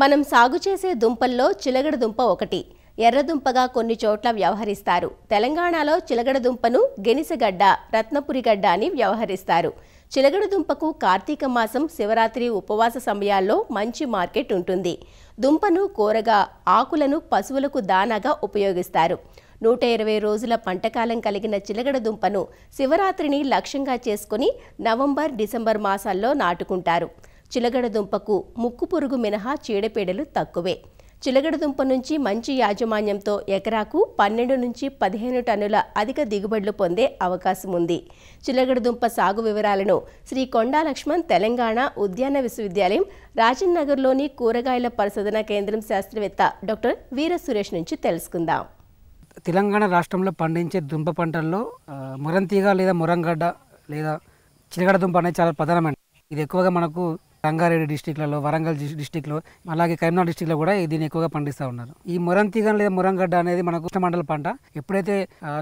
మనం సాగు చేసే దుంపల్లో చిలగడ దుంప ఒకటి ఎర్రదుంపగా కొన్ని చోట్ల వ్యవహరిస్తారు తెలంగాణలో చిలగడ దుంపను గెనిసగడ్డ రత్నపురిగడ్డ అని వ్యవహరిస్తారు చిలగడ దుంపకు కార్తీక మాసం శివరాత్రి ఉపవాస సమయాల్లో మంచి మార్కెట్ ఉంటుంది దుంపను కూరగా ఆకులను పశువులకు దానాగా ఉపయోగిస్తారు నూట ఇరవై రోజుల పంటకాలం కలిగిన చిలగడ దుంపను శివరాత్రిని లక్ష్యంగా చేసుకుని నవంబర్ డిసెంబర్ మాసాల్లో నాటుకుంటారు చిలగడదుంపకు ముక్కు పురుగు మినహా చీడపీడలు తక్కువే చిలగడదుంప నుంచి మంచి యాజమాన్యంతో ఎకరాకు పన్నెండు నుంచి పదిహేను టన్నుల అధిక దిగుబడులు పొందే అవకాశం ఉంది చిలగడదుంప సాగు వివరాలను శ్రీ కొండా లక్ష్మణ్ తెలంగాణ ఉద్యాన విశ్వవిద్యాలయం రాజన్ కూరగాయల పరిశోధన కేంద్రం శాస్త్రవేత్త డాక్టర్ వీర సురేష్ నుంచి తెలుసుకుందాం తెలంగాణ రాష్ట్రంలో పండించే దుంప పంటల్లో మురంతీగ లేదా మురంగడ్డ లేదా చిలగడ దుంప అనేది చాలా ప్రధానమైనది ఇది ఎక్కువగా మనకు రంగారెడ్డి డిస్టిక్లలో వరంగల్ డిస్టిక్లో అలాగే కరీంనగర్ డిస్టిక్లో కూడా దీన్ని ఎక్కువగా పండిస్తూ ఉన్నారు ఈ మొరంతీగన్ లేదా మురంగడ్డ అనేది మనకు ఉష్ణమండల పంట ఎప్పుడైతే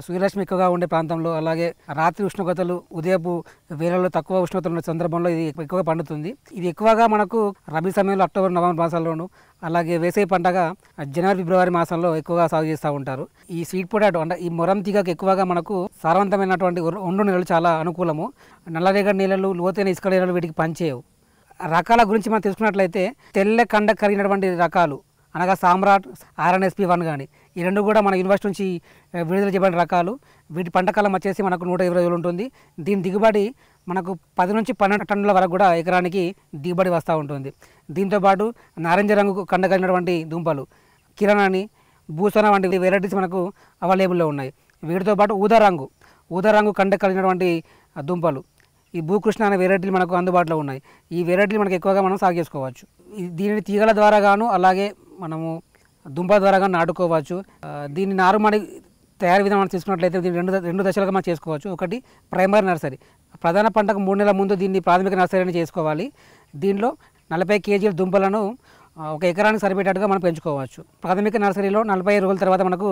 సూర్యరశ్మి ఎక్కువగా ఉండే ప్రాంతంలో అలాగే రాత్రి ఉష్ణోగ్రతలు ఉదయపు వేళల్లో తక్కువ ఉష్ణోగ్రతలు ఉన్న సందర్భంలో ఇది ఎక్కువగా పండుతుంది ఇది ఎక్కువగా మనకు రబీ సమయంలో అక్టోబర్ నవంబర్ మాసాల్లోనూ అలాగే వేసవి పంటగా జనవరి ఫిబ్రవరి మాసంలో ఎక్కువగా సాగు చేస్తూ ఉంటారు ఈ స్వీట్ పొటాటో అంటే ఈ మొరం తీగకు ఎక్కువగా మనకు సారవంతమైనటువంటి ఒండు నీళ్ళు చాలా అనుకూలము నల్లరేగడి నీళ్ళలు లోతైన ఇసుక నీళ్ళలు వీటికి పనిచేయవు రకాల గురించి మనం తెలుసుకున్నట్లయితే తెల్ల కండ కరిగినటువంటి రకాలు అనగా సామ్రాట్ ఆర్ఎన్ఎస్పి వన్ కానీ ఈ రెండు కూడా మన యూనివర్సిటీ నుంచి విడుదల చేయబడిన రకాలు వీటి పంటకాలం వచ్చేసి మనకు నూట ఇరవై రోజులు ఉంటుంది దీని దిగుబడి మనకు పది నుంచి పన్నెండు టన్నుల వరకు కూడా ఎకరానికి దిగుబడి వస్తూ ఉంటుంది దీంతోపాటు నారింజ రంగు కండ కలిగినటువంటి దుంపలు కిరణాని భూసన వంటి వెరైటీస్ మనకు అవైలబుల్లో ఉన్నాయి వీటితో పాటు ఊదా రంగు ఊదా రంగు కండ కలిగినటువంటి దుంపలు ఈ భూకృష్ణ అనే వెరైటీలు మనకు అందుబాటులో ఉన్నాయి ఈ వెరైటీలు మనకు ఎక్కువగా మనం సాగు చేసుకోవచ్చు దీనిని తీగల ద్వారా గాను అలాగే మనము దుంప ద్వారా కానీ నాటుకోవచ్చు దీన్ని నారుమడి తయారు విధానం తీసుకున్నట్లయితే దీన్ని రెండు రెండు దశలుగా మనం చేసుకోవచ్చు ఒకటి ప్రైమరీ నర్సరీ ప్రధాన పంటకు మూడు నెలల ముందు దీన్ని ప్రాథమిక నర్సరీని చేసుకోవాలి దీనిలో నలభై కేజీల దుంపలను ఒక ఎకరానికి సరిపెట్టేట్టుగా మనం పెంచుకోవచ్చు ప్రాథమిక నర్సరీలో నలభై రోజుల తర్వాత మనకు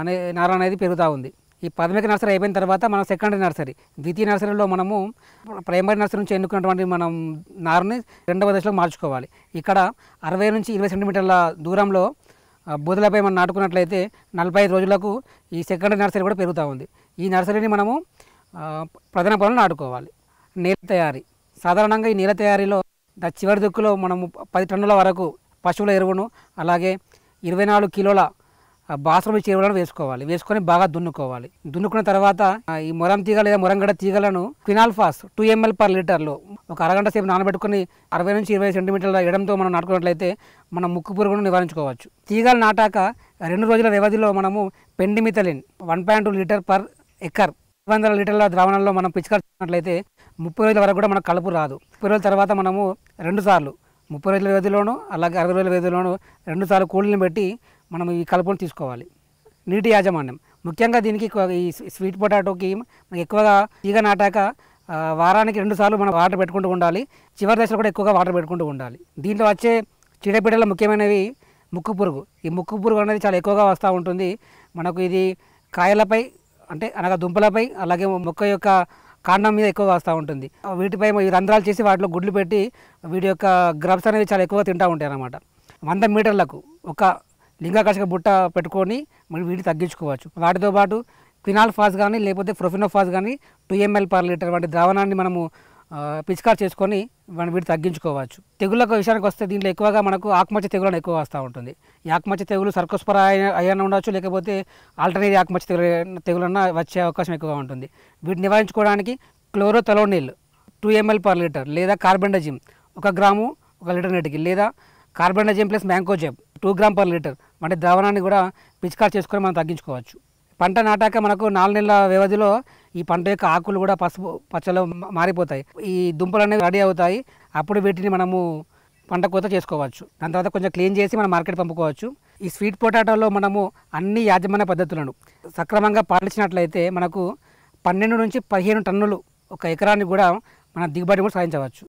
అనే నార అనేది పెరుగుతూ ఉంది ఈ ప్రాథమిక నర్సరీ అయిపోయిన తర్వాత మనం సెకండరీ నర్సరీ ద్వితీయ నర్సరీలో మనము ప్రైమరీ నర్సరీ నుంచి ఎన్నుకున్నటువంటి మనం నారుని రెండవ దశలో మార్చుకోవాలి ఇక్కడ అరవై నుంచి ఇరవై సెంటీమీటర్ల దూరంలో బూదలపై మనం నాటుకున్నట్లయితే నలభై ఐదు రోజులకు ఈ సెకండరీ నర్సరీ కూడా పెరుగుతూ ఉంది ఈ నర్సరీని మనము ప్రధాన పొలంలో నాటుకోవాలి నేల తయారీ సాధారణంగా ఈ నేల తయారీలో చివరి దుక్కులో మనము పది టన్నుల వరకు పశువుల ఎరువును అలాగే ఇరవై నాలుగు కిలోల బాసరం చీరలను వేసుకోవాలి వేసుకొని బాగా దున్నుకోవాలి దున్నుకున్న తర్వాత ఈ మొరం తీగ లేదా మొరంగడ తీగలను క్వినాల్ఫాస్ టూ ఎంఎల్ పర్ లీటర్లు ఒక అరగంట సేపు నానబెట్టుకుని అరవై నుంచి ఇరవై సెంటీమీటర్ల ఎడంతో మనం నాటుకున్నట్లయితే మనం ముక్కు పురుగును నివారించుకోవచ్చు తీగలు నాటాక రెండు రోజుల వ్యవధిలో మనము pendimethalin one point two litre per acre వందల లీటర్ల ద్రావణంలో మనం పిచికార్చినట్లయితే ముప్పై రోజుల వరకు కూడా మనకు కలుపు రాదు ముప్పై రోజుల తర్వాత మనము రెండు సార్లు ముప్పై రోజుల వ్యవధిలోను అలాగే అరవై రోజుల వ్యవధిలోను రెండు సార్లు కూలీని పెట్టి మనం ఈ కలుపును తీసుకోవాలి నీటి యాజమాన్యం ముఖ్యంగా దీనికి ఈ స్వీట్ పొటాటోకి ఎక్కువగా తీగ నాటాక వారానికి రెండుసార్లు మనం వాటర్ పెట్టుకుంటూ ఉండాలి చివరి దశలో కూడా ఎక్కువగా వాటర్ పెట్టుకుంటూ ఉండాలి దీంట్లో వచ్చే చీడపీడల ముఖ్యమైనవి ముక్కు పురుగు ఈ ముక్కు పురుగు అనేది చాలా ఎక్కువగా వస్తూ ఉంటుంది మనకు ఇది కాయలపై అంటే అనగా దుంపలపై అలాగే మొక్క యొక్క కాండం మీద ఎక్కువగా వస్తూ ఉంటుంది వీటిపై ఈ రంధ్రాలు చేసి వాటిలో గుడ్లు పెట్టి వీటి యొక్క గ్రబ్స్ అనేవి చాలా ఎక్కువగా తింటూ ఉంటాయి అన్నమాట వంద మీటర్లకు ఒక లింగాకర్షక బుట్ట పెట్టుకొని మళ్ళీ వీటి తగ్గించుకోవచ్చు వాటితో పాటు ఫినాల్ ఫాస్ కానీ లేకపోతే ఫాస్ కానీ టూ ఎంఎల్ పర్ లీటర్ వంటి ద్రావణాన్ని మనము పిచికార్ చేసుకొని మనం వీటి తగ్గించుకోవచ్చు తెగుళ్ళకు విషయానికి వస్తే దీంట్లో ఎక్కువగా మనకు ఆకుమచ్చ తెగులు ఎక్కువ వస్తూ ఉంటుంది ఈ ఆకుమచ్చ తెగులు సర్కస్పర అయ్యాన ఉండొచ్చు లేకపోతే ఆల్టర్నేట్ ఆకుమచ్చ తెగులు తెగులన్నా వచ్చే అవకాశం ఎక్కువగా ఉంటుంది వీటిని నివారించుకోవడానికి క్లోరో నీళ్ళు టూ ఎంఎల్ పర్ లీటర్ లేదా కార్బెండజిమ్ ఒక గ్రాము ఒక లీటర్ నీటికి లేదా carbendazim plus mancozeb two gram per litre అంటే ద్రావణాన్ని కూడా పిచికారు చేసుకొని మనం తగ్గించుకోవచ్చు పంట నాటాక మనకు నాలుగు నెలల వ్యవధిలో ఈ పంట యొక్క ఆకులు కూడా పసుపు పచ్చలో మారిపోతాయి ఈ దుంపలు అనేవి రెడీ అవుతాయి అప్పుడు వీటిని మనము పంట కోత చేసుకోవచ్చు దాని తర్వాత కొంచెం క్లీన్ చేసి మనం మార్కెట్ పంపుకోవచ్చు ఈ స్వీట్ పొటాటోలో మనము అన్ని యాజమాన్య పద్ధతులను సక్రమంగా పాటించినట్లయితే మనకు పన్నెండు నుంచి పదిహేను టన్నులు ఒక ఎకరానికి కూడా మన దిగుబడి కూడా సాధించవచ్చు